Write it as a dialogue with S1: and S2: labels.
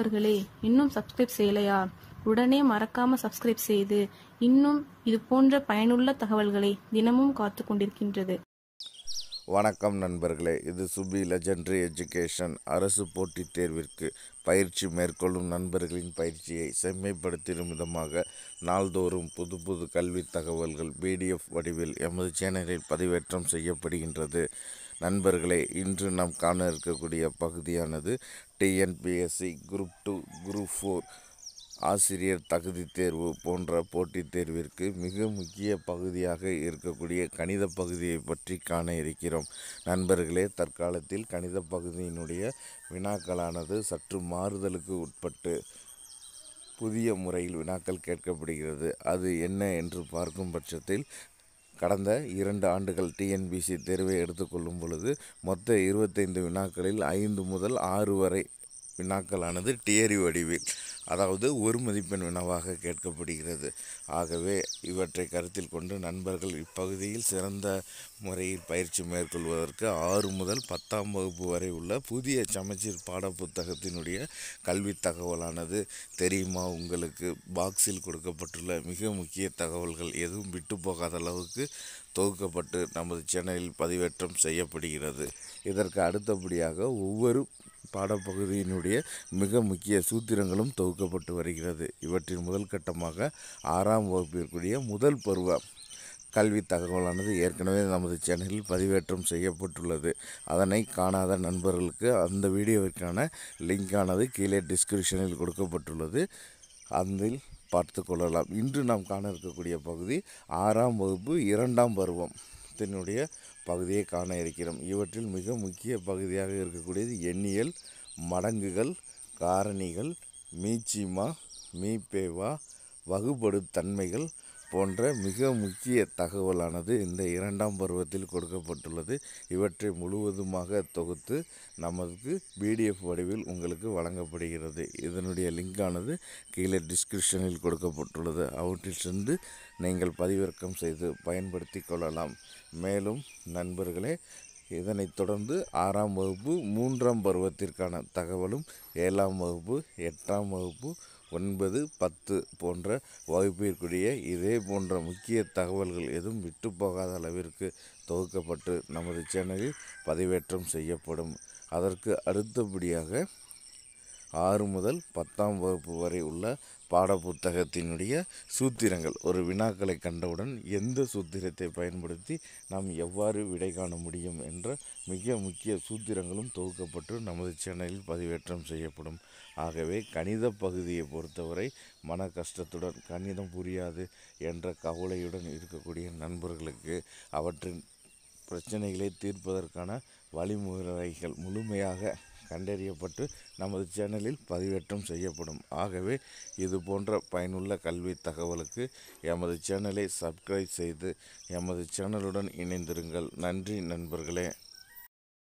S1: நண்பர்களே இன்னும் சப்ஸ்கிரைப் செய்யலையா உடனே மறக்காம சப்ஸ்கிரைப் செய்து இன்னும் இது போன்ற பயனுள்ள தகவல்களை தினமும் காத்து கொண்டிருக்கின்றது வணக்கம் நண்பர்களே இது சுபி லெஜண்டரி எஜுகேஷன் அரசு போட்டித் தேர்விற்கு பயிற்சி மேற்கொள்ளும் நண்பர்களின் பயிற்சியை செம்மைப்படுத்தும் விதமாக நாள்தோறும் புது புது கல்வி தகவல்கள் பிடிஎஃப் வடிவில் எமது சேனலில் பதிவேற்றம் செய்யப்படுகின்றது நண்பர்களே இன்று நாம் காண இருக்கக்கூடிய பகுதியானது TNPSC group two group four ஆசிரியர் தகுதித் தேர்வு போன்ற போட்டித் தேர்விற்கு மிக முக்கிய பகுதியாக இருக்கக்கூடிய கணித பகுதியை பற்றி காண இருக்கிறோம் நண்பர்களே தற்காலத்தில் கணித பகுதியினுடைய வினாக்களானது சற்று மாறுதலுக்கு உட்பட்டு புதிய முறையில் வினாக்கள் கேட்கப்படுகிறது அது என்ன என்று பார்க்கும் பட்சத்தில் கடந்த இரண்டு ஆண்டுகள் டிஎன்பிசி தேர்வை எடுத்துக்கொள்ளும் பொழுது மொத்த இருபத்தைந்து வினாக்களில் ஐந்து முதல் ஆறு வரை வினாக்களானது டியரி வடிவில் அதாவது ஒரு மதிப்பெண் வினவாக கேட்கப்படுகிறது ஆகவே இவற்றை கருத்தில் கொண்டு நண்பர்கள் இப்பகுதியில் சிறந்த முறையில் பயிற்சி மேற்கொள்வதற்கு ஆறு முதல் பத்தாம் வகுப்பு வரை உள்ள புதிய சமச்சீர் பாடப்புத்தகத்தினுடைய கல்வி தகவலானது தெரியுமா உங்களுக்கு பாக்ஸில் கொடுக்கப்பட்டுள்ள மிக முக்கிய தகவல்கள் எதுவும் விட்டு போகாத அளவுக்கு தொகுக்கப்பட்டு நமது சேனலில் பதிவேற்றம் செய்யப்படுகிறது இதற்கு அடுத்தபடியாக ஒவ்வொரு பாடப்பகுதியினுடைய மிக முக்கிய சூத்திரங்களும் தொகுக்கப்பட்டு வருகிறது இவற்றின் முதல் கட்டமாக ஆறாம் வகுப்பிற்குரிய முதல் பருவ கல்வி தகவலானது ஏற்கனவே நமது சேனலில் பதிவேற்றம் செய்யப்பட்டுள்ளது அதனை காணாத நண்பர்களுக்கு அந்த வீடியோவிற்கான லிங்கானது கீழே டிஸ்கிரிப்ஷனில் கொடுக்கப்பட்டுள்ளது அதில் பார்த்து கொள்ளலாம் இன்று நாம் காண இருக்கக்கூடிய பகுதி ஆறாம் வகுப்பு இரண்டாம் பருவம் பாடத்தினுடைய பகுதியை காண இருக்கிறோம் இவற்றில் மிக முக்கிய பகுதியாக இருக்கக்கூடியது எண்ணியல் மடங்குகள் காரணிகள் மீச்சிமா மீபேவா வகுபடுத்தன்மைகள் போன்ற மிக முக்கிய தகவலானது இந்த இரண்டாம் பருவத்தில் கொடுக்கப்பட்டுள்ளது இவற்றை முழுவதுமாக தொகுத்து நமக்கு பிடிஎஃப் வடிவில் உங்களுக்கு வழங்கப்படுகிறது இதனுடைய லிங்கானது கீழே டிஸ்கிரிப்ஷனில் கொடுக்கப்பட்டுள்ளது அவற்றில் சென்று நீங்கள் பதிவிறக்கம் செய்து பயன்படுத்தி கொள்ளலாம் மேலும் நண்பர்களே இதனைத் தொடர்ந்து ஆறாம் வகுப்பு மூன்றாம் பருவத்திற்கான தகவலும் ஏழாம் வகுப்பு எட்டாம் வகுப்பு ஒன்பது பத்து போன்ற வகுப்பிற்குரிய இதே போன்ற முக்கிய தகவல்கள் எதுவும் விட்டு போகாத அளவிற்கு தொகுக்கப்பட்டு நமது சேனலில் பதிவேற்றம் செய்யப்படும் அதற்கு அடுத்தபடியாக ஆறு முதல் பத்தாம் வகுப்பு வரை உள்ள பாடப்புத்தகத்தினுடைய சூத்திரங்கள் ஒரு வினாக்களை கண்டவுடன் எந்த சூத்திரத்தை பயன்படுத்தி நாம் எவ்வாறு விடை காண முடியும் என்ற மிக முக்கிய சூத்திரங்களும் தொகுக்கப்பட்டு நமது சேனலில் பதிவேற்றம் செய்யப்படும் ஆகவே கணித பகுதியை பொறுத்தவரை மன கஷ்டத்துடன் கணிதம் புரியாது என்ற கவலையுடன் இருக்கக்கூடிய நண்பர்களுக்கு அவற்றின் பிரச்சனைகளை தீர்ப்பதற்கான வழிமுறைகள் முழுமையாக கண்டறியப்பட்டு நமது சேனலில் பதிவேற்றம் செய்யப்படும் ஆகவே இது போன்ற பயனுள்ள கல்வி தகவலுக்கு எமது சேனலை சப்ஸ்கிரைப் செய்து எமது சேனலுடன் இணைந்திருங்கள் நன்றி நண்பர்களே